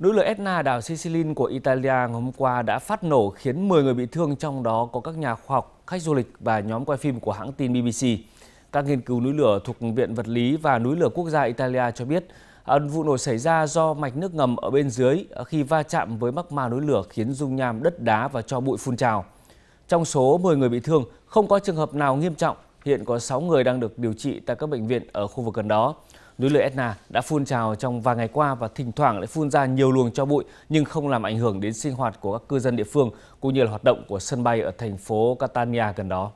Núi lửa Etna đảo Sicilin của Italia ngày hôm qua đã phát nổ khiến 10 người bị thương trong đó có các nhà khoa học, khách du lịch và nhóm quay phim của hãng tin BBC. Các nghiên cứu núi lửa thuộc Viện Vật lý và Núi lửa Quốc gia Italia cho biết à, vụ nổ xảy ra do mạch nước ngầm ở bên dưới à, khi va chạm với ma núi lửa khiến dung nham đất đá và cho bụi phun trào. Trong số 10 người bị thương, không có trường hợp nào nghiêm trọng, hiện có 6 người đang được điều trị tại các bệnh viện ở khu vực gần đó núi lửa Etna đã phun trào trong vài ngày qua và thỉnh thoảng lại phun ra nhiều luồng cho bụi nhưng không làm ảnh hưởng đến sinh hoạt của các cư dân địa phương cũng như là hoạt động của sân bay ở thành phố Catania gần đó.